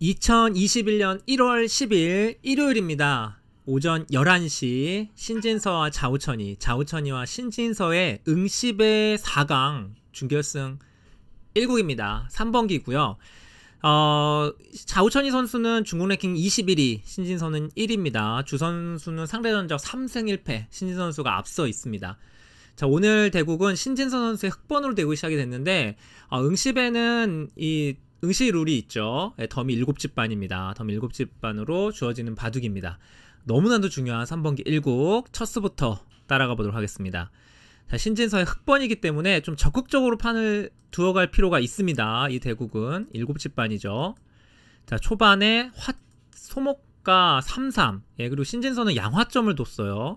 2021년 1월 10일 일요일입니다. 오전 11시 신진서와 자우천이, 자우천이와 신진서의 응시배 4강 중결승 1국입니다. 3번기고요. 어, 자우천이 선수는 중국 랭킹 21위, 신진서는 1위입니다. 주 선수는 상대 전적 3승 1패, 신진 선수가 앞서 있습니다. 자, 오늘 대국은 신진서 선수의 흑번으로 대구 시작이 됐는데, 어, 응시배는 이 응시 룰이 있죠. 예, 덤이 7집 반입니다. 덤 7집 반으로 주어지는 바둑입니다. 너무나도 중요한 3번기 1국 첫 수부터 따라가 보도록 하겠습니다. 자, 신진서의 흑번이기 때문에 좀 적극적으로 판을 두어갈 필요가 있습니다. 이 대국은 7집 반이죠. 자, 초반에 화, 소목과 3, 3. 예, 그리고 신진서는 양화점을 뒀어요.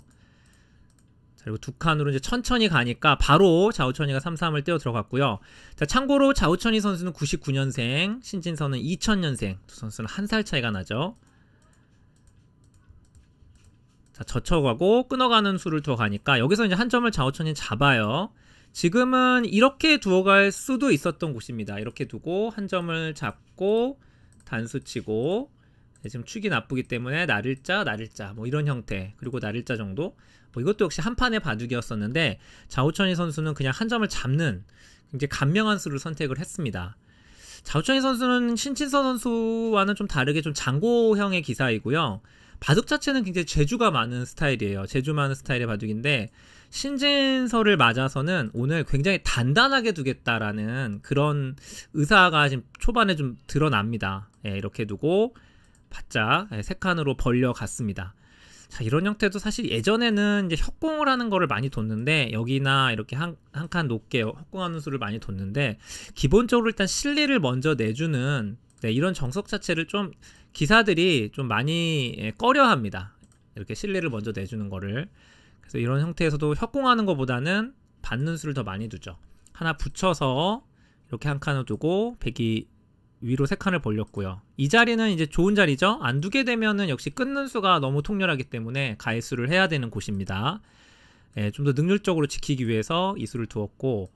자, 그리고 두 칸으로 이제 천천히 가니까 바로 자우천이가 3-3을 떼어 들어갔고요. 자, 참고로 자우천이 선수는 99년생, 신진선은 2000년생. 두 선수는 한 살 차이가 나죠. 자, 젖혀가고 끊어가는 수를 더 가니까 여기서 이제 한 점을 자우천이 잡아요. 지금은 이렇게 두어갈 수도 있었던 곳입니다. 이렇게 두고 한 점을 잡고 단수 치고 네, 지금 축이 나쁘기 때문에 날일자, 날일자 뭐 이런 형태 그리고 날일자 정도 뭐 이것도 역시 한 판의 바둑이었었는데 자우천이 선수는 그냥 한 점을 잡는 굉장히 간명한 수를 선택을 했습니다. 자우천이 선수는 신친서 선수와는 좀 다르게 좀 장고형의 기사이고요. 바둑 자체는 굉장히 재주가 많은 스타일이에요. 재주 많은 스타일의 바둑인데 신진서를 맞아서는 오늘 굉장히 단단하게 두겠다라는 그런 의사가 지금 초반에 좀 드러납니다. 예, 이렇게 두고 바짝 예, 세 칸으로 벌려갔습니다. 자, 이런 형태도 사실 예전에는 이제 협공을 하는 거를 많이 뒀는데 여기나 이렇게 한 칸 높게 협공하는 수를 많이 뒀는데 기본적으로 일단 실리를 먼저 내주는 네, 이런 정석 자체를 좀 기사들이 좀 많이 예, 꺼려합니다. 이렇게 실리를 먼저 내주는 거를 그래서 이런 형태에서도 협공하는 것보다는 받는 수를 더 많이 두죠. 하나 붙여서 이렇게 한 칸을 두고 1 0이 위로 세 칸을 벌렸고요. 이 자리는 이제 좋은 자리죠. 안 두게 되면은 역시 끊는 수가 너무 통렬하기 때문에 가해수를 해야 되는 곳입니다. 예, 좀 더 능률적으로 지키기 위해서 이 수를 두었고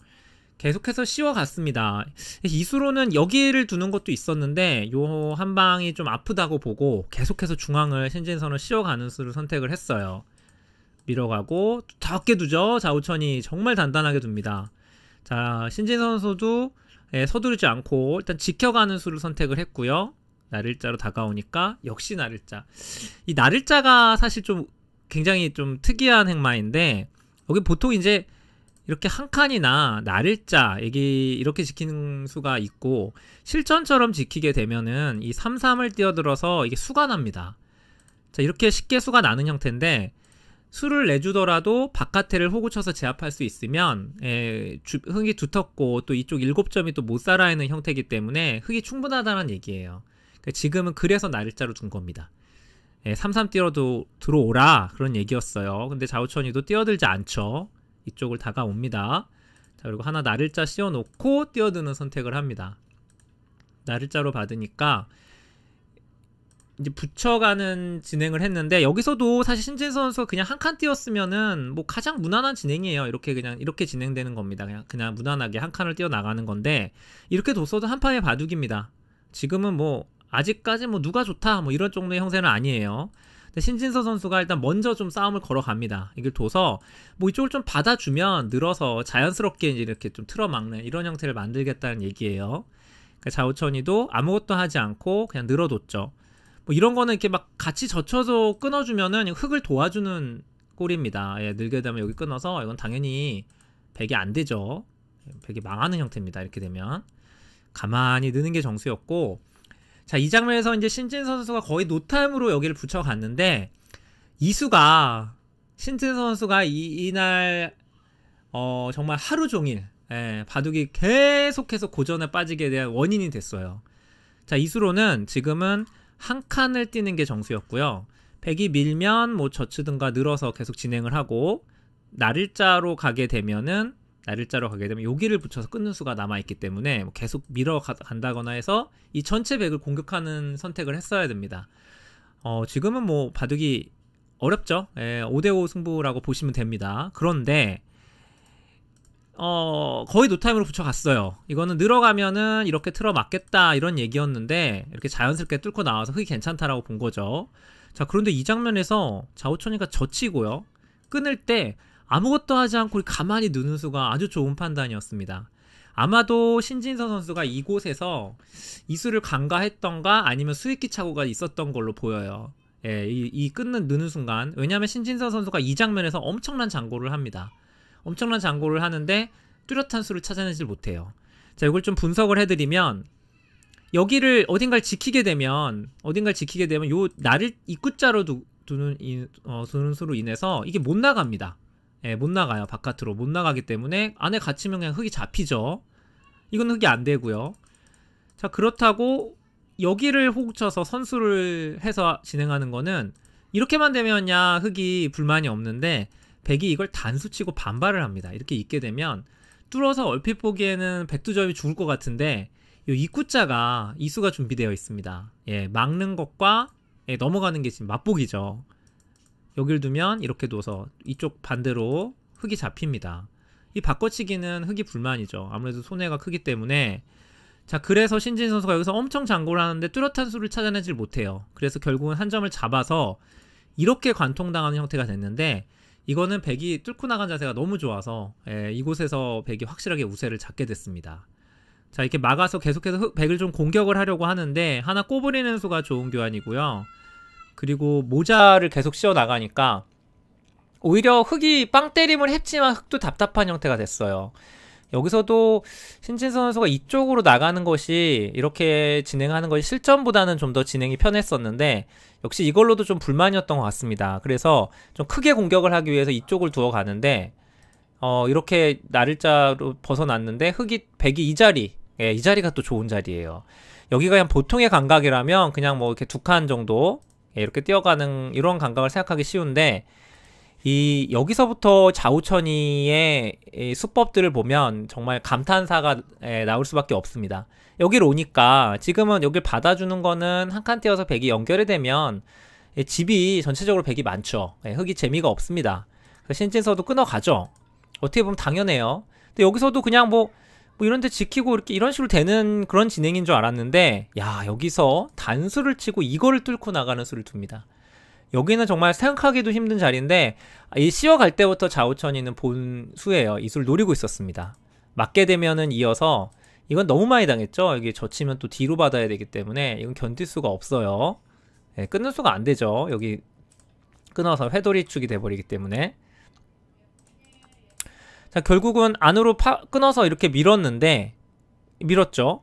계속해서 씌워갔습니다. 이수로는 여기를 두는 것도 있었는데 요 한 방이 좀 아프다고 보고 계속해서 중앙을 신진선을 씌워가는 수를 선택을 했어요. 밀어가고 작게 두죠. 자우천이 정말 단단하게 둡니다. 자 신진 선수도 예, 서두르지 않고 일단 지켜가는 수를 선택을 했고요. 날일자로 다가오니까 역시 날일자. 이 날일자가 사실 좀 굉장히 좀 특이한 행마인데 여기 보통 이제 이렇게 한 칸이나 날일자 얘기 이렇게 지키는 수가 있고 실전처럼 지키게 되면은 이 33을 뛰어들어서 이게 수가 납니다. 자 이렇게 쉽게 수가 나는 형태인데 술을 내주더라도 바깥에를 호구쳐서 제압할 수 있으면 에, 예, 주, 흙이 두텁고 또 이쪽 일곱 점이 또 못 살아있는 형태이기 때문에 흙이 충분하다는 얘기예요. 그러니까 지금은 그래서 날짜로 둔 겁니다. 예, 삼삼 뛰어도 들어오라 그런 얘기였어요. 근데 자우천이도 뛰어들지 않죠. 이쪽을 다가옵니다. 자 그리고 하나 날를자 씌워놓고 뛰어드는 선택을 합니다. 날를자로 받으니까 이제 붙여가는 진행을 했는데 여기서도 사실 신진 선수가 그냥 한 칸 뛰었으면은 뭐 가장 무난한 진행이에요. 이렇게 그냥 이렇게 진행되는 겁니다. 그냥 그냥 무난하게 한 칸을 뛰어 나가는 건데 이렇게 뒀어도 한판의 바둑입니다. 지금은 뭐 아직까지 뭐 누가 좋다 뭐 이런 정도의 형세는 아니에요. 신진서 선수가 일단 먼저 좀 싸움을 걸어갑니다. 이걸 둬서 뭐 이쪽을 좀 받아주면 늘어서 자연스럽게 이제 이렇게 좀 틀어막는 이런 형태를 만들겠다는 얘기예요. 그러니까 자우천이도 아무것도 하지 않고 그냥 늘어뒀죠. 뭐 이런 거는 이렇게 막 같이 젖혀서 끊어주면은 흙을 도와주는 꼴입니다. 예, 늘게 되면 여기 끊어서 이건 당연히 백이 안 되죠. 백이 망하는 형태입니다. 이렇게 되면 가만히 느는 게 정수였고 자, 이 장면에서 이제 신진 선수가 거의 노타임으로 여기를 붙여갔는데 이수가 신진 선수가 이, 이날 어, 정말 하루 종일 예, 바둑이 계속해서 고전에 빠지게 된 원인이 됐어요. 자, 이수로는 지금은 한 칸을 뛰는 게 정수였고요. 100이 밀면 뭐저츠등과 늘어서 계속 진행을 하고 날일자로 가게 되면은 날일자로 가게 되면 여기를 붙여서 끊는 수가 남아있기 때문에 뭐 계속 밀어 간다거나 해서 이 전체 100을 공격하는 선택을 했어야 됩니다. 어, 지금은 뭐 바둑이 어렵죠. 예, 5대5 승부라고 보시면 됩니다. 그런데 어, 거의 노타임으로 붙여갔어요. 이거는 늘어가면은 이렇게 틀어맞겠다 이런 얘기였는데 이렇게 자연스럽게 뚫고 나와서 흙이 괜찮다라고 본 거죠. 자 그런데 이 장면에서 자오천이가 젖히고요. 끊을 때 아무것도 하지 않고 가만히 누는 수가 아주 좋은 판단이었습니다. 아마도 신진서 선수가 이곳에서 이수를 간과했던가 아니면 수익기 착오가 있었던 걸로 보여요. 예, 이, 이 끊는 느는 순간 왜냐하면 신진서 선수가 이 장면에서 엄청난 장고를 합니다. 엄청난 장고를 하는데 뚜렷한 수를 찾아내질 못해요. 자, 이걸 좀 분석을 해드리면 여기를 어딘가를 지키게 되면 어딘가를 지키게 되면 요 나를 입구자로 두, 두는 이, 어, 두는 수로 인해서 이게 못 나갑니다. 예, 못 나가요. 바깥으로 못 나가기 때문에 안에 갇히면 그냥 흙이 잡히죠. 이건 흙이 안 되고요. 자, 그렇다고 여기를 호구쳐서 선수를 해서 진행하는 거는 이렇게만 되면 야 흙이 불만이 없는데 백이 이걸 단수치고 반발을 합니다. 이렇게 있게 되면 뚫어서 얼핏 보기에는 백두점이 죽을 것 같은데 이 입구자가 이수가 준비되어 있습니다. 예, 막는 것과 예, 넘어가는 게 지금 맛보기죠. 여길 두면 이렇게 둬서 이쪽 반대로 흙이 잡힙니다. 이 바꿔치기는 흙이 불만이죠. 아무래도 손해가 크기 때문에 자 그래서 신진 선수가 여기서 엄청 장고를 하는데 뚜렷한 수를 찾아내질 못해요. 그래서 결국은 한 점을 잡아서 이렇게 관통당하는 형태가 됐는데 이거는 백이 뚫고 나간 자세가 너무 좋아서 예, 이곳에서 백이 확실하게 우세를 잡게 됐습니다. 자 이렇게 막아서 계속해서 백을 좀 공격을 하려고 하는데 하나 꼬부리는 수가 좋은 교환이고요. 그리고 모자를 계속 씌워 나가니까 오히려 흑이 빵 때림을 했지만 흑도 답답한 형태가 됐어요. 여기서도 신진선 선수가 이쪽으로 나가는 것이 이렇게 진행하는 것이 실전보다는 좀 더 진행이 편했었는데 역시 이걸로도 좀 불만이었던 것 같습니다. 그래서 좀 크게 공격을 하기 위해서 이쪽을 두어 가는데 어, 이렇게 나를자로 벗어났는데 흑이 백이 이 자리 예, 이 자리가 또 좋은 자리예요. 여기가 그냥 보통의 감각이라면 그냥 뭐 이렇게 두 칸 정도 예, 이렇게 뛰어가는 이런 감각을 생각하기 쉬운데 이 여기서부터 자우천이의 수법들을 보면 정말 감탄사가 나올 수밖에 없습니다. 여길 오니까 지금은 여길 받아주는 거는 한 칸 띄어서 백이 연결이 되면 집이 전체적으로 백이 많죠. 예, 흙이 재미가 없습니다. 신진서도 끊어가죠. 어떻게 보면 당연해요. 근데 여기서도 그냥 뭐, 뭐 이런데 지키고 이렇게 이런 식으로 되는 그런 진행인 줄 알았는데 야 여기서 단수를 치고 이거를 뚫고 나가는 수를 둡니다. 여기는 정말 생각하기도 힘든 자리인데 아, 이 시어갈 때부터 자우천이는 본수예요. 이술 노리고 있었습니다. 맞게 되면은 이어서 이건 너무 많이 당했죠. 여기 젖히면 또 뒤로 받아야 되기 때문에 이건 견딜 수가 없어요. 네, 끊을 수가 안 되죠. 여기 끊어서 회돌이 축이 돼버리기 때문에 자 결국은 안으로 파, 끊어서 이렇게 밀었는데 밀었죠.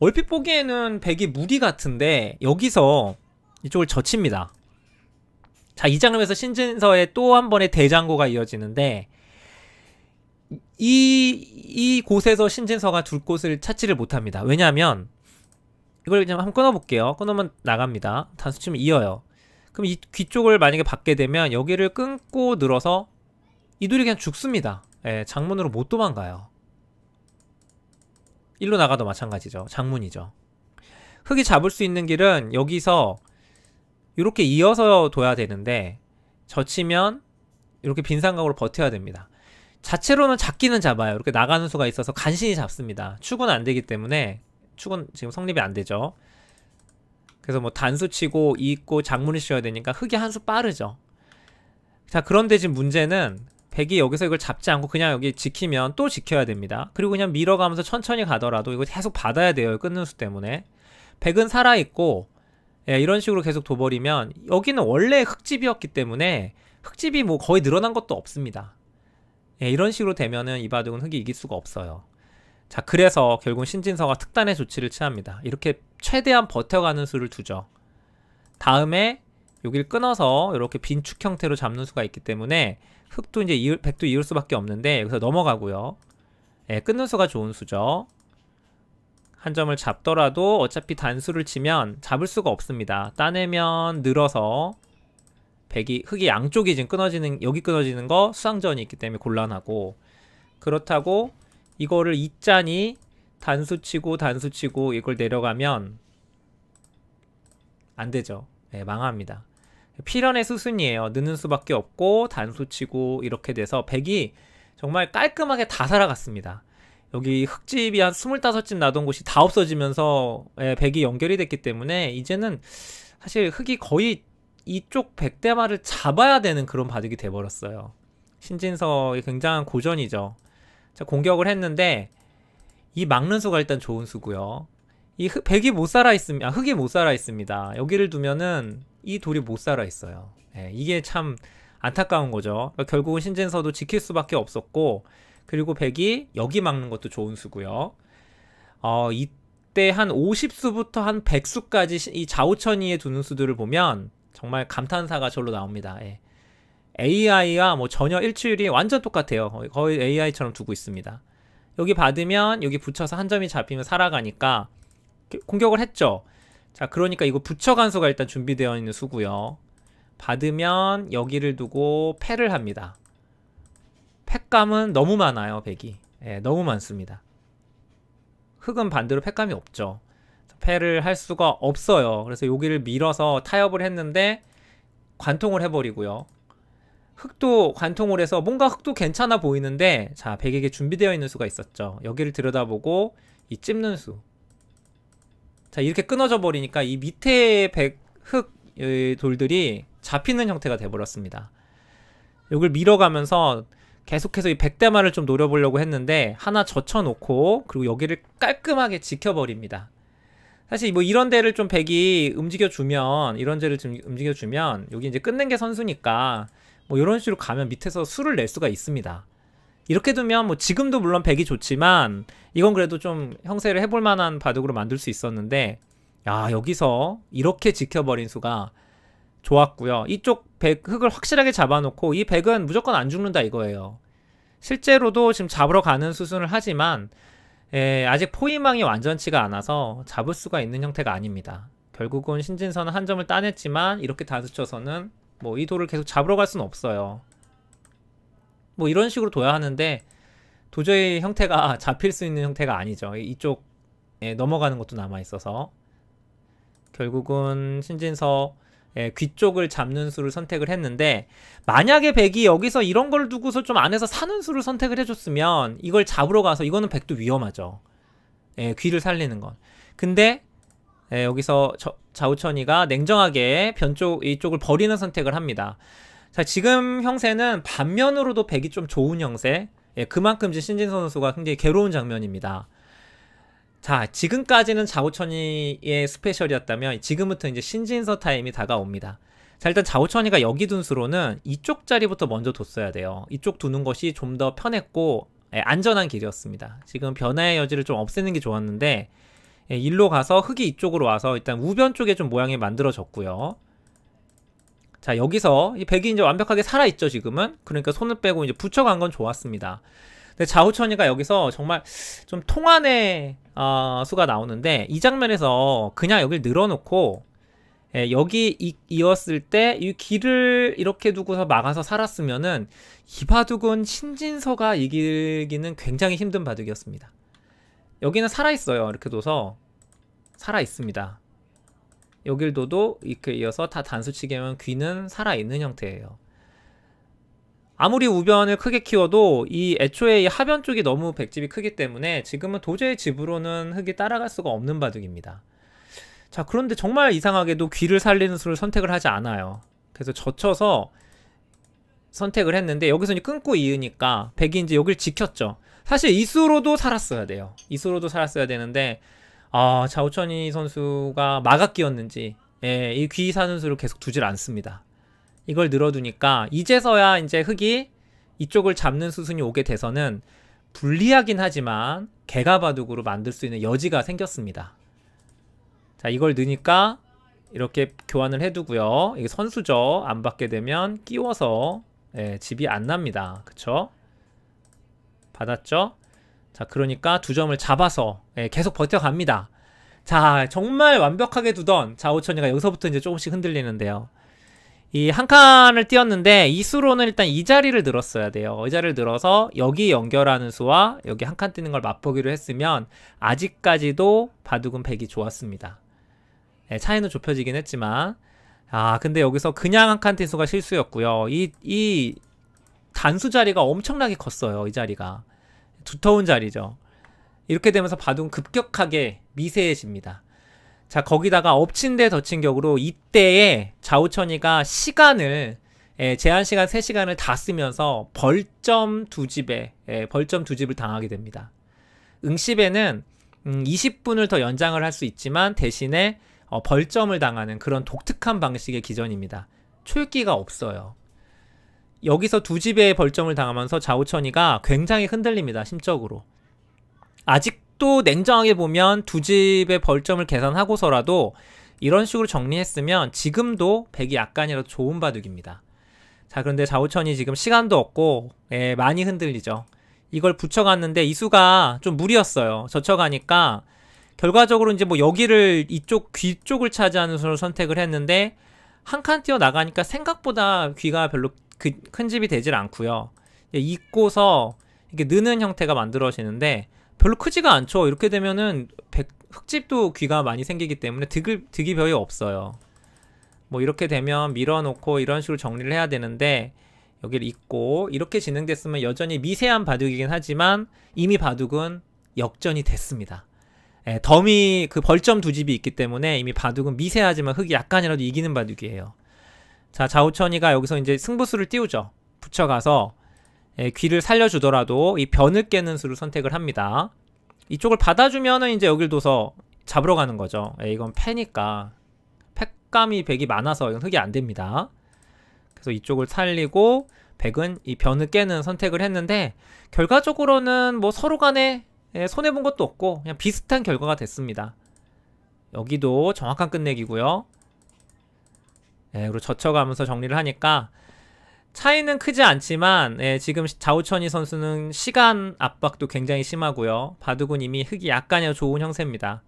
얼핏 보기에는 백이 무리 같은데 여기서 이쪽을 젖힙니다. 자, 이 장면에서 신진서의 또 한 번의 대장고가 이어지는데 이, 이 곳에서 신진서가 둘 곳을 찾지를 못합니다. 왜냐하면 이걸 그냥 한번 끊어볼게요. 끊으면 나갑니다. 단수 치면 이어요. 그럼 이귀 쪽을 만약에 받게 되면 여기를 끊고 늘어서 이 둘이 그냥 죽습니다. 예, 장문으로 못 도망가요. 일로 나가도 마찬가지죠. 장문이죠. 흙이 잡을 수 있는 길은 여기서 이렇게 이어서 둬야 되는데 젖히면 이렇게 빈 삼각으로 버텨야 됩니다. 자체로는 잡기는 잡아요. 이렇게 나가는 수가 있어서 간신히 잡습니다. 축은 안 되기 때문에 축은 지금 성립이 안 되죠. 그래서 뭐 단수 치고 이 있고 장문을 씌워야 되니까 흙이 한 수 빠르죠. 자 그런데 지금 문제는 백이 여기서 이걸 잡지 않고 그냥 여기 지키면 또 지켜야 됩니다. 그리고 그냥 밀어가면서 천천히 가더라도 이거 계속 받아야 돼요. 끊는 수 때문에. 백은 살아있고 예, 이런 식으로 계속 둬버리면 여기는 원래 흙집이었기 때문에 흙집이 뭐 거의 늘어난 것도 없습니다. 예, 이런 식으로 되면은 이바둑은 흙이 이길 수가 없어요. 자, 그래서 결국 신진서가 특단의 조치를 취합니다. 이렇게 최대한 버텨가는 수를 두죠. 다음에 여기를 끊어서 이렇게 빈축 형태로 잡는 수가 있기 때문에 흙도 이제 이을, 백도 이을 수밖에 없는데 여기서 넘어가고요. 예, 끊는 수가 좋은 수죠. 한 점을 잡더라도 어차피 단수를 치면 잡을 수가 없습니다. 따내면 늘어서 백이 흙이 양쪽이 지금 끊어지는 여기 끊어지는 거 수상전이 있기 때문에 곤란하고 그렇다고 이거를 이짠이 단수 치고 단수 치고 이걸 내려가면 안 되죠. 네, 망합니다. 필연의 수순이에요. 느는 수밖에 없고 단수 치고 이렇게 돼서 백이 정말 깔끔하게 다 살아갔습니다. 여기 흙집이 한 25집 나던 곳이 다 없어지면서 예, 백이 연결이 됐기 때문에 이제는 사실 흙이 거의 이쪽 백대마를 잡아야 되는 그런 바둑이 돼버렸어요. 신진서의 굉장한 고전이죠. 자, 공격을 했는데 이 막는 수가 일단 좋은 수고요. 이 흙, 백이 못 살아 있습니다. 아, 흙이 못 살아 있습니다. 여기를 두면은 이 돌이 못 살아 있어요. 예, 이게 참 안타까운 거죠. 그러니까 결국은 신진서도 지킬 수밖에 없었고 그리고 백이 여기 막는 것도 좋은 수고요. 어, 이때 한 50수부터 한 100수까지 이 좌우천이에 두는 수들을 보면 정말 감탄사가 절로 나옵니다. 예. AI와 뭐 전혀 일치율이 완전 똑같아요. 거의 AI처럼 두고 있습니다. 여기 받으면 여기 붙여서 한 점이 잡히면 살아가니까 그 공격을 했죠. 자, 그러니까 이거 붙여 간수가 일단 준비되어 있는 수고요. 받으면 여기를 두고 패를 합니다. 팩감은 너무 많아요, 백이. 예, 너무 많습니다. 흙은 반대로 팩감이 없죠. 패를 할 수가 없어요. 그래서 여기를 밀어서 타협을 했는데 관통을 해버리고요. 흙도 관통을 해서 뭔가 흙도 괜찮아 보이는데 자 백에게 준비되어 있는 수가 있었죠. 여기를 들여다보고 이 찝는 수. 자 이렇게 끊어져 버리니까 이 밑에 백흑 돌들이 잡히는 형태가 돼버렸습니다. 이걸 밀어가면서 계속해서 이 백대마를 좀 노려보려고 했는데 하나 젖혀놓고 그리고 여기를 깔끔하게 지켜버립니다. 사실 뭐 이런 데를 좀 백이 움직여주면 이런 데를 좀 움직여주면 여기 이제 끝낸 게 선수니까 뭐 이런 식으로 가면 밑에서 수를 낼 수가 있습니다. 이렇게 두면 뭐 지금도 물론 백이 좋지만 이건 그래도 좀 형세를 해볼 만한 바둑으로 만들 수 있었는데 야 여기서 이렇게 지켜버린 수가 좋았고요. 이쪽 백, 흙을 확실하게 잡아놓고 이 백은 무조건 안 죽는다 이거예요. 실제로도 지금 잡으러 가는 수순을 하지만 예, 아직 포위망이 완전치가 않아서 잡을 수가 있는 형태가 아닙니다. 결국은 신진선은 한 점을 따냈지만 이렇게 다스쳐서는 뭐이 돌을 계속 잡으러 갈 수는 없어요. 뭐 이런 식으로 둬야 하는데 도저히 형태가 잡힐 수 있는 형태가 아니죠. 이쪽 에 예, 넘어가는 것도 남아있어서 결국은 신진서 예, 귀 쪽을 잡는 수를 선택을 했는데 만약에 백이 여기서 이런 걸 두고서 좀 안에서 사는 수를 선택을 해줬으면 이걸 잡으러 가서 이거는 백도 위험하죠. 예, 귀를 살리는 건. 근데 예, 여기서 저, 자우천이가 냉정하게 변쪽 이쪽을 버리는 선택을 합니다. 자 지금 형세는 반면으로도 백이 좀 좋은 형세. 예, 그만큼 신진 선수가 굉장히 괴로운 장면입니다. 자, 지금까지는 자오천이의 스페셜이었다면 지금부터 이제 신진서 타임이 다가옵니다. 자, 일단 자오천이가 여기 둔 수로는 이쪽 자리부터 먼저 뒀어야 돼요. 이쪽 두는 것이 좀 더 편했고 예, 안전한 길이었습니다. 지금 변화의 여지를 좀 없애는 게 좋았는데 예, 일로 가서 흙이 이쪽으로 와서 일단 우변 쪽에 좀 모양이 만들어졌고요. 자 여기서 이 백이 이제 완벽하게 살아있죠 지금은 그러니까 손을 빼고 이제 붙여간 건 좋았습니다. 근데 자우천이가 여기서 정말 좀통안에 어, 수가 나오는데 이 장면에서 그냥 여길 늘어놓고 예, 여기 이, 이었을 때 이 길을 이렇게 두고서 막아서 살았으면은 이 바둑은 신진서가 이기기는 굉장히 힘든 바둑이었습니다. 여기는 살아있어요. 이렇게 둬서 살아있습니다. 여길 둬도 이렇게 이어서 다 단수치기 하면 귀는 살아있는 형태예요. 아무리 우변을 크게 키워도 이 애초에 이 하변 쪽이 너무 백집이 크기 때문에 지금은 도저히 집으로는 흙이 따라갈 수가 없는 바둑입니다. 자 그런데 정말 이상하게도 귀를 살리는 수를 선택을 하지 않아요. 그래서 젖혀서 선택을 했는데 여기서 이제 끊고 이으니까 백이 이제 여길 지켰죠. 사실 이수로도 살았어야 돼요. 이수로도 살았어야 되는데 아 자우천이 선수가 막가 끼었는지 예, 이귀 사는 수를 계속 두질 않습니다. 이걸 늘어두니까 이제서야 이제 흙이 이쪽을 잡는 수순이 오게 돼서는 불리하긴 하지만 개가바둑으로 만들 수 있는 여지가 생겼습니다. 자 이걸 넣으니까 이렇게 교환을 해두고요. 이게 선수죠. 안 받게 되면 끼워서 예, 집이 안 납니다. 그쵸? 받았죠? 자 그러니까 두 점을 잡아서 예, 계속 버텨갑니다. 자 정말 완벽하게 두던 자오천이가 여기서부터 이제 조금씩 흔들리는데요. 이한 칸을 띄웠는데이 수로는 일단 이 자리를 늘었어야 돼요. 이 자리를 늘어서 여기 연결하는 수와 여기 한 칸 띄는 걸 맛보기로 했으면 아직까지도 바둑은 100이 좋았습니다. 네, 차이는 좁혀지긴 했지만 아 근데 여기서 그냥 한칸띈 수가 실수였고요. 이, 이 단수 자리가 엄청나게 컸어요. 이 자리가. 두터운 자리죠. 이렇게 되면서 바둑은 급격하게 미세해집니다. 자 거기다가 엎친 데 덮친 격으로 이때에 좌우천이가 시간을 예, 제한 시간 3시간을 다 쓰면서 벌점 두 집에 예, 벌점 두 집을 당하게 됩니다. 응시배는 음, 20분을 더 연장을 할 수 있지만 대신에 어, 벌점을 당하는 그런 독특한 방식의 기전입니다. 초읽기가 없어요. 여기서 두집에 벌점을 당하면서 좌우천이가 굉장히 흔들립니다. 심적으로. 아직 또 냉정하게 보면 두 집의 벌점을 계산하고서라도 이런 식으로 정리했으면 지금도 100이 약간이라도 좋은 바둑입니다. 자 그런데 자우천이 지금 시간도 없고 예, 많이 흔들리죠. 이걸 붙여갔는데 이수가 좀 무리였어요. 젖혀가니까 결과적으로 이제 뭐 여기를 이쪽 귀 쪽을 차지하는 수를 선택을 했는데 한 칸 뛰어 나가니까 생각보다 귀가 별로 그, 큰 집이 되질 않고요. 예, 잊고서 이렇게 느는 형태가 만들어지는데 별로 크지가 않죠. 이렇게 되면은 백, 흙집도 귀가 많이 생기기 때문에 득을, 득이 별이 없어요. 뭐 이렇게 되면 밀어놓고 이런 식으로 정리를 해야 되는데 여기를 잇고 이렇게 진행됐으면 여전히 미세한 바둑이긴 하지만 이미 바둑은 역전이 됐습니다. 예, 덤이 그 벌점 두 집이 있기 때문에 이미 바둑은 미세하지만 흙이 약간이라도 이기는 바둑이에요. 자, 자우천이가 여기서 이제 승부수를 띄우죠. 붙여가서 예, 귀를 살려주더라도 이 변을 깨는 수를 선택을 합니다. 이쪽을 받아주면은 이제 여길 둬서 잡으러 가는 거죠. 예, 이건 패니까 팩감이 백이 많아서 이건 흙이 안 됩니다. 그래서 이쪽을 살리고 백은 이 변을 깨는 선택을 했는데 결과적으로는 뭐 서로 간에 예, 손해본 것도 없고 그냥 비슷한 결과가 됐습니다. 여기도 정확한 끝내기고요. 예, 그리고 젖혀가면서 정리를 하니까 차이는 크지 않지만 예, 지금 자우천이 선수는 시간 압박도 굉장히 심하고요. 바둑은 이미 흙이 약간의 좋은 형세입니다.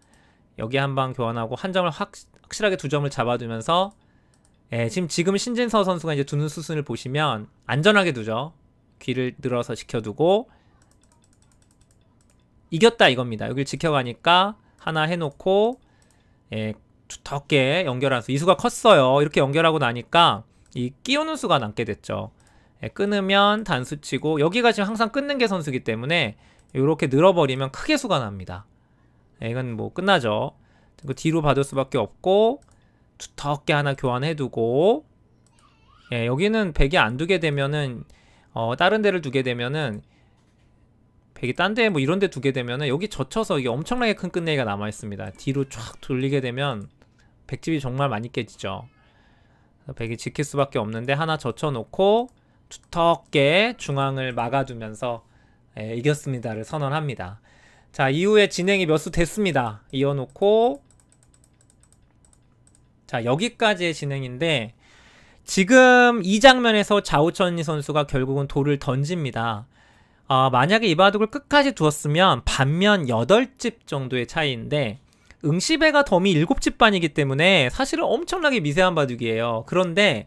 여기 한 방 교환하고 한 점을 확, 확실하게 두 점을 잡아두면서 예, 지금 지금 신진서 선수가 이제 두는 수순을 보시면 안전하게 두죠. 귀를 늘어서 지켜두고 이겼다 이겁니다. 여기를 지켜가니까 하나 해놓고 예, 두텁게 연결한 수 이수가 컸어요. 이렇게 연결하고 나니까 이 끼우는 수가 남게 됐죠. 예, 끊으면 단수치고 여기가 지금 항상 끊는 게 선수기 때문에 이렇게 늘어버리면 크게 수가 납니다. 예, 이건 뭐 끝나죠. 그 뒤로 받을 수밖에 없고 두텁게 하나 교환해두고 예, 여기는 1 0이안 두게 되면은 어, 다른 데를 두게 되면은 1 0이딴데뭐 이런 데 두게 되면은 여기 젖혀서 이게 엄청나게 큰 끝내기가 남아있습니다. 뒤로 쫙 돌리게 되면 백집이 정말 많이 깨지죠. 백이 지킬 수밖에 없는데 하나 젖혀놓고 두텁게 중앙을 막아두면서 예, 이겼습니다를 선언합니다. 자 이후에 진행이 몇 수 됐습니다. 이어놓고 자 여기까지의 진행인데 지금 이 장면에서 자우천이 선수가 결국은 돌을 던집니다. 어, 만약에 이바둑을 끝까지 두었으면 반면 8집 정도의 차이인데 응시배가 덤이 7집 반이기 때문에 사실은 엄청나게 미세한 바둑이에요. 그런데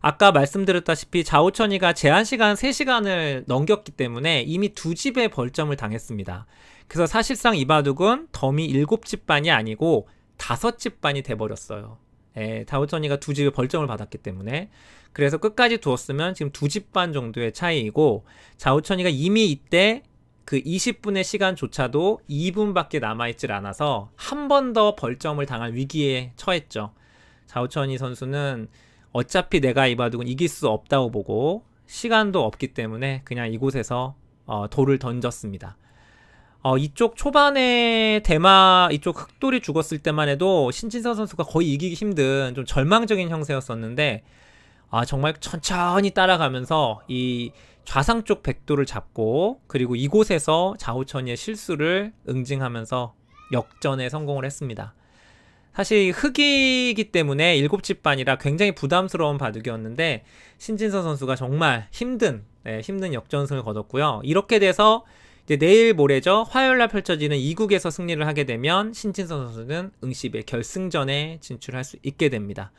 아까 말씀드렸다시피 자오천이가 제한시간 3시간을 넘겼기 때문에 이미 두집에 벌점을 당했습니다. 그래서 사실상 이 바둑은 덤이 7집 반이 아니고 5집 반이 돼버렸어요. 예, 자오천이가두집에 벌점을 받았기 때문에 그래서 끝까지 두었으면 지금 두 집 반 정도의 차이이고 자오천이가 이미 이때 그 20분의 시간조차도 2분밖에 남아있질 않아서 한 번 더 벌점을 당할 위기에 처했죠. 자우천이 선수는 어차피 내가 이 바둑은 이길 수 없다고 보고 시간도 없기 때문에 그냥 이곳에서 어, 돌을 던졌습니다. 어, 이쪽 초반에 대마 이쪽 흑돌이 죽었을 때만 해도 신진선 선수가 거의 이기기 힘든 좀 절망적인 형세였었는데 아 정말 천천히 따라가면서 이 좌상 쪽 백도를 잡고 그리고 이곳에서 자우천이의 실수를 응징하면서 역전에 성공을 했습니다. 사실 흑이기 때문에 일곱 집반이라 굉장히 부담스러운 바둑이었는데 신진서 선수가 정말 힘든 네, 힘든 역전승을 거뒀고요. 이렇게 돼서 이제 내일 모레죠 화요일 날 펼쳐지는 2국에서 승리를 하게 되면 신진서 선수는 응시배 결승전에 진출할 수 있게 됩니다.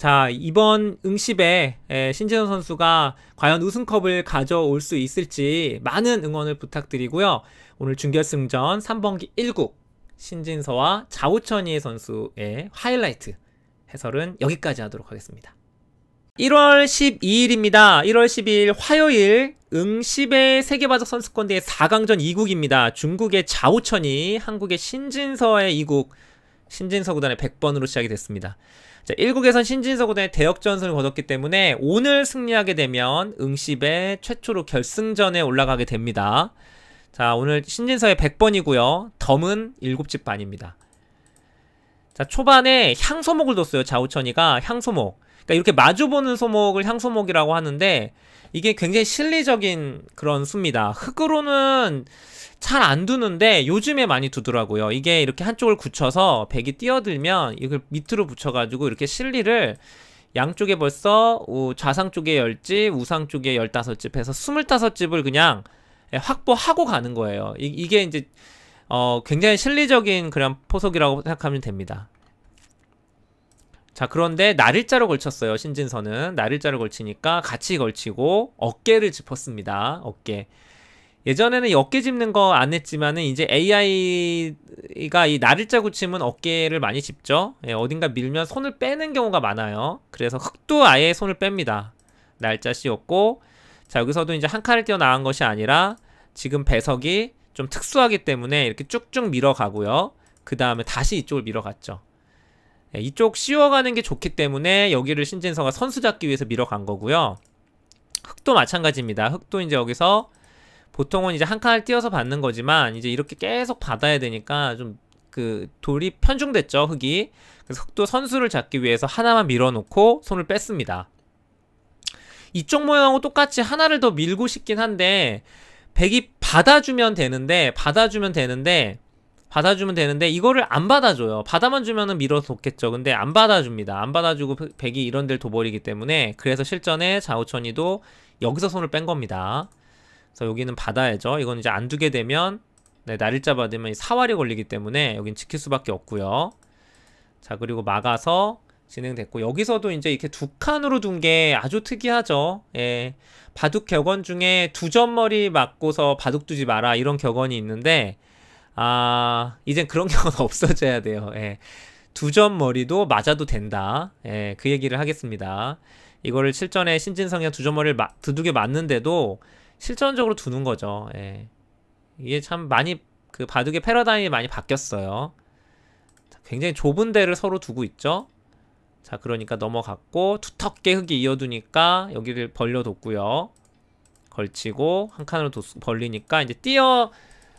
자 이번 응시배 신재현 선수가 과연 우승컵을 가져올 수 있을지 많은 응원을 부탁드리고요. 오늘 준결승전 3번기 1국 신진서와 자우천이 선수의 하이라이트 해설은 여기까지 하도록 하겠습니다. 1월 12일입니다. 1월 12일 화요일 응시배 세계바둑 선수권대회 4강전 2국입니다. 중국의 자우천이 한국의 신진서의 2국 신진서 구단의 100번으로 시작이 됐습니다. 자, 1국에선 신진서 구단의 대역전승을 거뒀기 때문에 오늘 승리하게 되면 응시배 최초로 결승전에 올라가게 됩니다. 자, 오늘 신진서의 100번이고요. 덤은 7집 반입니다. 자, 초반에 향소목을 뒀어요. 자우천이가 향소목. 그러니까 이렇게 마주보는 소목을 향소목이라고 하는데 이게 굉장히 실리적인 그런 수입니다. 흙으로는 잘 안 두는데 요즘에 많이 두더라고요. 이게 이렇게 한쪽을 굳혀서 백이 뛰어들면 이걸 밑으로 붙여가지고 이렇게 실리를 양쪽에 벌써 좌상 쪽에 열0집 우상 쪽에 열다섯 집 해서 스물다섯 집을 그냥 예, 확보하고 가는 거예요. 이, 게 이제 어 굉장히 실리적인 그런 포석이라고 생각하면 됩니다. 자, 그런데 날일자로 걸쳤어요. 신진선은 날일자로 걸치니까 같이 걸치고 어깨를 짚었습니다. 어깨. 예전에는 어깨 짚는 거 안 했지만은 이제 AI가 이 날일자 고침은 어깨를 많이 짚죠. 예, 어딘가 밀면 손을 빼는 경우가 많아요. 그래서 흙도 아예 손을 뺍니다. 날짜 씌웠고 자 여기서도 이제 한 칸을 뛰어나간 것이 아니라 지금 배석이 좀 특수하기 때문에 이렇게 쭉쭉 밀어가고요. 그 다음에 다시 이쪽을 밀어갔죠. 예, 이쪽 씌워가는 게 좋기 때문에 여기를 신진서가 선수 잡기 위해서 밀어간 거고요. 흑도 마찬가지입니다. 흑도 이제 여기서 보통은 이제 한 칸을 띄어서 받는 거지만 이제 이렇게 계속 받아야 되니까 좀 그 돌이 편중됐죠 흑이 그래서 흑도 선수를 잡기 위해서 하나만 밀어놓고 손을 뺐습니다 이쪽 모양하고 똑같이 하나를 더 밀고 싶긴 한데 백이 받아주면 되는데 받아주면 되는데 받아주면 되는데 이거를 안 받아줘요 받아만 주면은 밀어서 돕겠죠 근데 안 받아줍니다 안 받아주고 백이 이런 데를 둬버리기 때문에 그래서 실전에 자우천이도 여기서 손을 뺀 겁니다 그래서 여기는 받아야죠 이건 이제 안 두게 되면 네, 날일자 받으면 사활이 걸리기 때문에 여긴 지킬 수밖에 없고요 자 그리고 막아서 진행됐고 여기서도 이제 이렇게 두 칸으로 둔 게 아주 특이하죠 예, 바둑 격언 중에 두 점머리 맞고서 바둑 두지 마라 이런 격언이 있는데 아, 이젠 그런 경우는 없어져야 돼요. 예. 두 점 머리도 맞아도 된다. 예, 그 얘기를 하겠습니다. 이거를 실전에 신진성이랑 두점 머리를 마, 두둑에 맞는데도 실전적으로 두는 거죠. 예. 이게 참 많이 그 바둑의 패러다임이 많이 바뀌었어요. 굉장히 좁은 데를 서로 두고 있죠. 자, 그러니까 넘어갔고 두텁게 흙이 이어두니까 여기를 벌려뒀고요. 걸치고 한 칸으로 벌리니까 이제 뛰어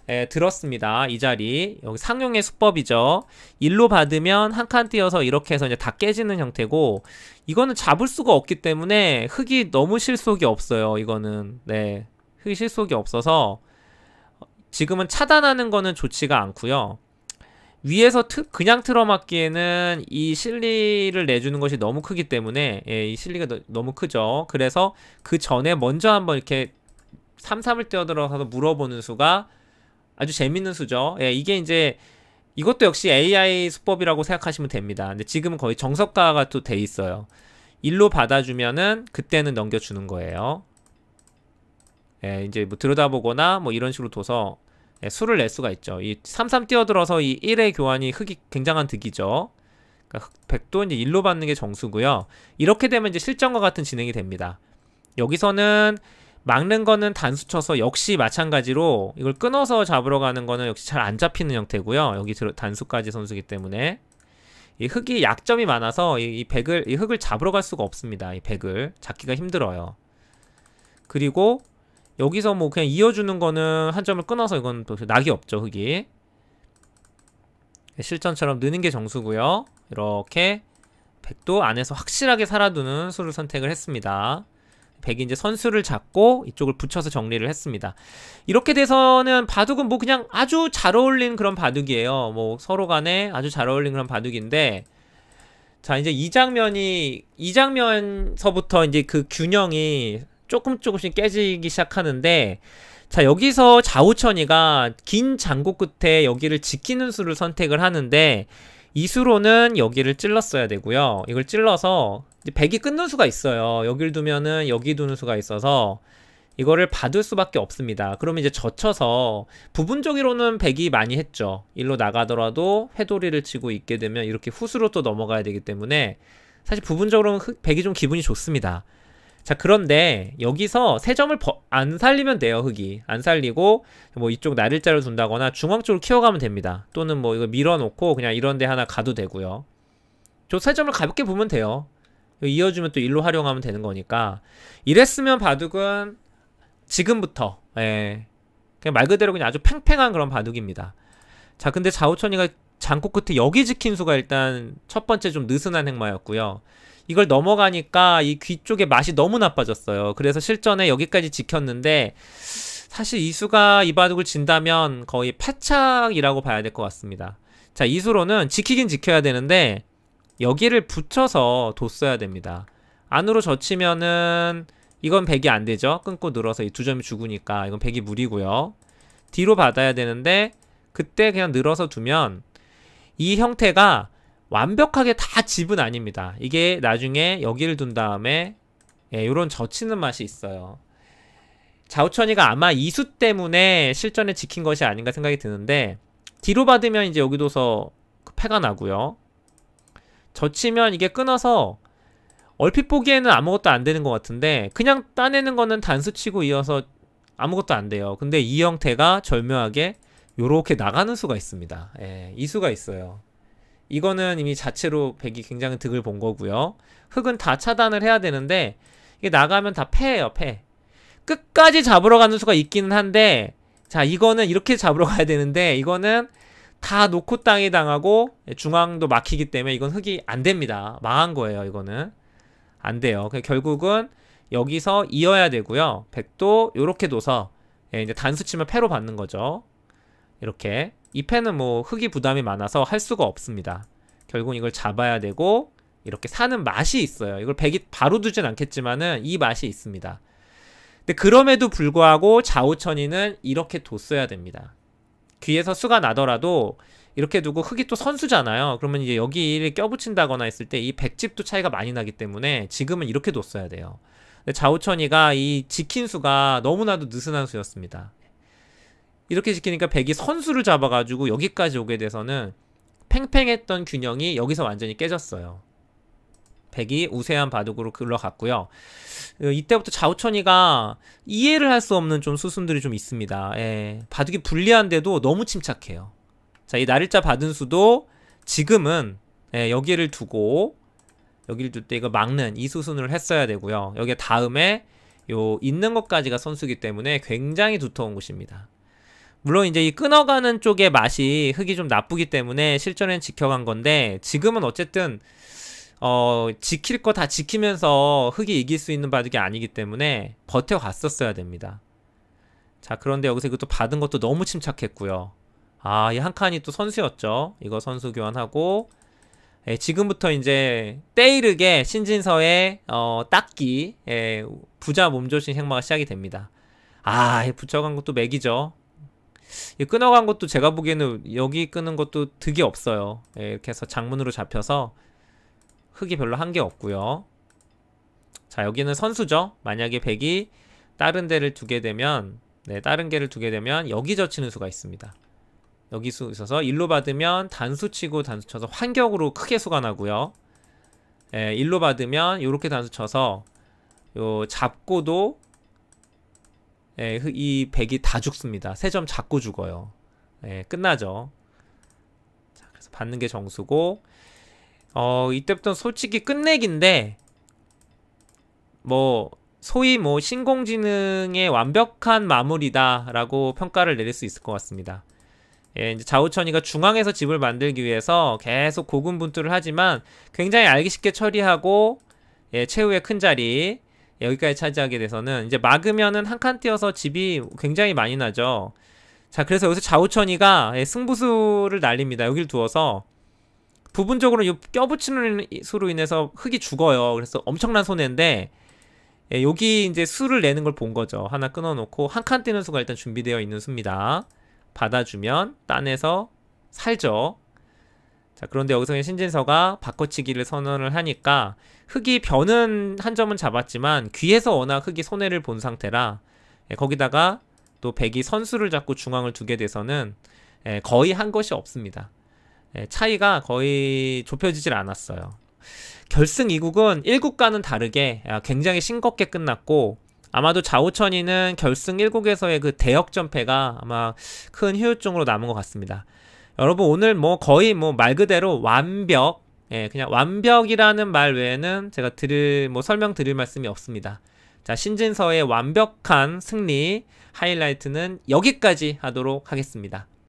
예, 들었습니다. 이 자리. 여기 상용의 수법이죠. 일로 받으면 한 칸 띄어서 이렇게 해서 이제 다 깨지는 형태고, 이거는 잡을 수가 없기 때문에 흙이 너무 실속이 없어요. 이거는. 네. 흙이 실속이 없어서, 지금은 차단하는 거는 좋지가 않고요 위에서 트, 그냥 틀어막기에는 이 실리를 내주는 것이 너무 크기 때문에 예, 이 실리가 너, 무 크죠. 그래서 그 전에 먼저 한번 이렇게 삼삼을 뛰어들어서 물어보는 수가 아주 재밌는 수죠. 예, 이게 이제 이것도 역시 AI 수법이라고 생각하시면 됩니다. 근데 지금은 거의 정석가가 또 돼 있어요. 일로 받아주면은 그때는 넘겨주는 거예요. 예, 이제 뭐 들여다보거나 뭐 이런 식으로 둬서 예, 수를 낼 수가 있죠. 이 삼삼 뛰어들어서 이 1의 교환이 흑이 굉장한 득이죠. 그러니까 백도 이제 일로 받는 게 정수고요. 이렇게 되면 이제 실전과 같은 진행이 됩니다. 여기서는 막는 거는 단수 쳐서 역시 마찬가지로 이걸 끊어서 잡으러 가는 거는 역시 잘 안 잡히는 형태고요. 여기 단수까지 선수기 때문에 이 흙이 약점이 많아서 이, 이 백을 이 흙을 잡으러 갈 수가 없습니다. 이 백을 잡기가 힘들어요. 그리고 여기서 뭐 그냥 이어주는 거는 한 점을 끊어서 이건 또 낙이 없죠 흙이 네, 실전처럼 느는 게 정수고요 이렇게 백도 안에서 확실하게 살아두는 수를 선택을 했습니다 백이 이제 선수를 잡고 이쪽을 붙여서 정리를 했습니다. 이렇게 돼서는 바둑은 뭐 그냥 아주 잘 어울린 그런 바둑이에요. 뭐 서로 간에 아주 잘 어울린 그런 바둑인데 자 이제 이 장면이 이 장면서부터 이제 그 균형이 조금 조금씩 깨지기 시작하는데 자 여기서 자우천이가 긴 장고 끝에 여기를 지키는 수를 선택을 하는데 이수로는 여기를 찔렀어야 되고요. 이걸 찔러서 100이 끊는 수가 있어요. 여기를 두면은 여기 두는 수가 있어서 이거를 받을 수밖에 없습니다. 그러면 이제 젖혀서 부분적으로는 100이 많이 했죠. 일로 나가더라도 회돌이를 치고 있게 되면 이렇게 후수로 또 넘어가야 되기 때문에 사실 부분적으로는 100이 좀 기분이 좋습니다. 자 그런데 여기서 세 점을 안 살리면 돼요 흙이 안 살리고 뭐 이쪽 나일자를 둔다거나 중앙 쪽으로 키워가면 됩니다 또는 뭐 이거 밀어놓고 그냥 이런데 하나 가도 되고요 저 세 점을 가볍게 보면 돼요 이어주면 또 일로 활용하면 되는 거니까 이랬으면 바둑은 지금부터 예 그냥 말 그대로 그냥 아주 팽팽한 그런 바둑입니다 자 근데 자우천이가 장코 끝에 여기 지킨 수가 일단 첫 번째 좀 느슨한 행마였고요 이걸 넘어가니까 이 귀쪽에 맛이 너무 나빠졌어요. 그래서 실전에 여기까지 지켰는데 사실 이수가 이 바둑을 진다면 거의 패착이라고 봐야 될 것 같습니다. 자, 이수로는 지키긴 지켜야 되는데 여기를 붙여서 뒀어야 됩니다. 안으로 젖히면은 이건 백이안 되죠. 끊고 늘어서 이 두 점이 죽으니까 이건 백0 0이 무리고요. 뒤로 받아야 되는데 그때 그냥 늘어서 두면 이 형태가 완벽하게 다 집은 아닙니다. 이게 나중에 여기를 둔 다음에 예, 요런 젖히는 맛이 있어요. 자우천이가 아마 이수 때문에 실전에 지킨 것이 아닌가 생각이 드는데 뒤로 받으면 이제 여기 도서 패가 그 나고요. 젖히면 이게 끊어서 얼핏 보기에는 아무것도 안 되는 것 같은데 그냥 따내는 거는 단수치고 이어서 아무것도 안 돼요. 근데 이 형태가 절묘하게 요렇게 나가는 수가 있습니다. 예, 이 수가 있어요. 이거는 이미 자체로 백이 굉장히 득을 본 거고요. 흑은 다 차단을 해야 되는데 이게 나가면 다 패예요, 패. 끝까지 잡으러 가는 수가 있기는 한데 자, 이거는 이렇게 잡으러 가야 되는데 이거는 다 놓고 땅이 당하고 중앙도 막히기 때문에 이건 흙이안 됩니다. 망한 거예요, 이거는. 안 돼요. 결국은 여기서 이어야 되고요. 백도 이렇게 둬서 예, 이제 단수 치면 패로 받는 거죠. 이렇게 이 펜은 뭐 흙이 부담이 많아서 할 수가 없습니다. 결국 이걸 잡아야 되고 이렇게 사는 맛이 있어요. 이걸 백이 바로 두진 않겠지만은 이 맛이 있습니다. 근데 그럼에도 불구하고 자우천이는 이렇게 뒀어야 됩니다. 귀에서 수가 나더라도 이렇게 두고 흙이 또 선수잖아요. 그러면 이제 여기를 껴붙인다거나 했을 때 이 백집도 차이가 많이 나기 때문에 지금은 이렇게 뒀어야 돼요. 자데우천이가이 지킨 수가 너무나도 느슨한 수였습니다. 이렇게 지키니까 백이 선수를 잡아가지고 여기까지 오게 돼서는 팽팽했던 균형이 여기서 완전히 깨졌어요. 백이 우세한 바둑으로 흘러갔고요. 어, 이때부터 자우천이가 이해를 할 수 없는 좀 수순들이 좀 있습니다. 예, 바둑이 불리한데도 너무 침착해요. 자, 이 날일자 받은 수도 지금은 예, 여기를 두고 여기를 둘 때 이거 막는 이 수순을 했어야 되고요. 여기 다음에 요 있는 것까지가 선수기 때문에 굉장히 두터운 곳입니다. 물론 이제 이 끊어가는 쪽의 맛이 흙이 좀 나쁘기 때문에 실전엔 지켜간 건데 지금은 어쨌든 어 지킬 거 다 지키면서 흙이 이길 수 있는 바둑이 아니기 때문에 버텨갔었어야 됩니다. 자 그런데 여기서 이것도 받은 것도 너무 침착했고요. 아 이 한 칸이 또 선수였죠. 이거 선수 교환하고 예, 지금부터 이제 때이르게 신진서의 어, 딱기 예, 부자 몸조심 행마가 시작이 됩니다. 아붙여간 것도 맥이죠. 끊어간 것도 제가 보기에는 여기 끄는 것도 득이 없어요 예, 이렇게 해서 장문으로 잡혀서 흙이 별로 한 게 없고요 자 여기는 선수죠 만약에 백이 다른 데를 두게 되면 네 다른 개를 두게 되면 여기 젖히는 수가 있습니다 여기 수 있어서 일로 받으면 단수 치고 단수 쳐서 환격으로 크게 수가 나고요 예, 일로 받으면 이렇게 단수 쳐서 요 잡고도 예, 그 이 백이 다 죽습니다. 세 점 자꾸 죽어요. 예, 끝나죠. 자, 그래서 받는 게 정수고 어, 이때부터 솔직히 끝내기인데 뭐 소위 뭐 신공지능의 완벽한 마무리다라고 평가를 내릴 수 있을 것 같습니다. 예, 이제 자우천이가 중앙에서 집을 만들기 위해서 계속 고군분투를 하지만 굉장히 알기 쉽게 처리하고 예, 최후의 큰 자리 여기까지 차지하게 돼서는 이제 막으면은 한 칸 뛰어서 집이 굉장히 많이 나죠. 자 그래서 여기서 좌우천이가 예, 승부수를 날립니다. 여길 두어서 부분적으로 이 껴붙이는 수로 인해서 흙이 죽어요. 그래서 엄청난 손해인데 예, 여기 이제 수를 내는 걸 본 거죠. 하나 끊어놓고 한 칸 뛰는 수가 일단 준비되어 있는 수입니다. 받아주면 따에서 살죠. 자, 그런데 여기서 신진서가 바꿔치기를 선언을 하니까 흑이 변은 한 점은 잡았지만 귀에서 워낙 흑이 손해를 본 상태라 예, 거기다가 또 백이 선수를 잡고 중앙을 두게 돼서는 예, 거의 한 것이 없습니다. 예, 차이가 거의 좁혀지질 않았어요. 결승 2국은 1국과는 다르게 아, 굉장히 싱겁게 끝났고 아마도 좌우천이는 결승 1국에서의 그 대역전패가 아마 큰 효율종으로 남은 것 같습니다. 여러분 오늘 뭐 거의 뭐 말 그대로 완벽 예, 그냥 완벽이라는 말 외에는 제가 드릴 뭐 설명 드릴 말씀이 없습니다. 자, 신진서의 완벽한 승리 하이라이트는 여기까지 하도록 하겠습니다.